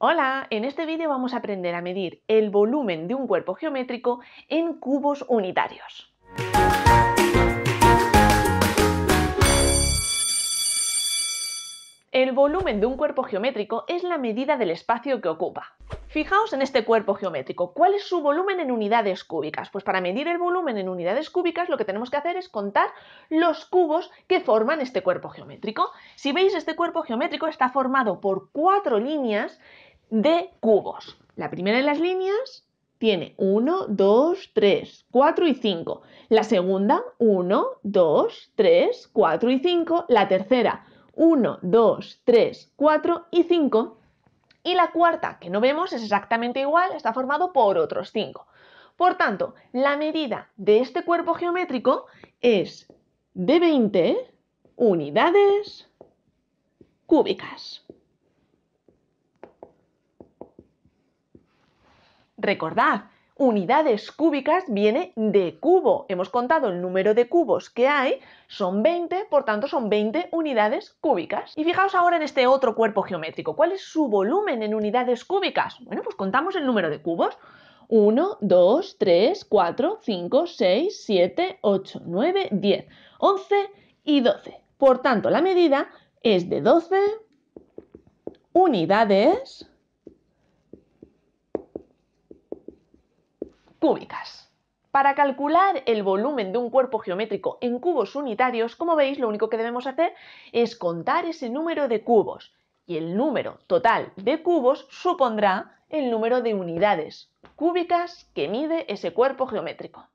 Hola, en este vídeo vamos a aprender a medir el volumen de un cuerpo geométrico en cubos unitarios. El volumen de un cuerpo geométrico es la medida del espacio que ocupa. Fijaos en este cuerpo geométrico, ¿cuál es su volumen en unidades cúbicas? Pues para medir el volumen en unidades cúbicas lo que tenemos que hacer es contar los cubos que forman este cuerpo geométrico. Si veis, este cuerpo geométrico está formado por cuatro líneas de cubos. La primera de las líneas tiene 1, 2, 3, 4 y 5. La segunda, 1, 2, 3, 4 y 5. La tercera, 1, 2, 3, 4 y 5. Y la cuarta, que no vemos, es exactamente igual, está formado por otros 5. Por tanto, la medida de este cuerpo geométrico es de 20 unidades cúbicas. Recordad, unidades cúbicas viene de cubo. Hemos contado el número de cubos que hay, son 20, por tanto son 20 unidades cúbicas. Y fijaos ahora en este otro cuerpo geométrico. ¿Cuál es su volumen en unidades cúbicas? Bueno, pues contamos el número de cubos. 1, 2, 3, 4, 5, 6, 7, 8, 9, 10, 11 y 12. Por tanto, la medida es de 12 unidades cúbicas. Para calcular el volumen de un cuerpo geométrico en cubos unitarios, como veis, lo único que debemos hacer es contar ese número de cubos y el número total de cubos supondrá el número de unidades cúbicas que mide ese cuerpo geométrico.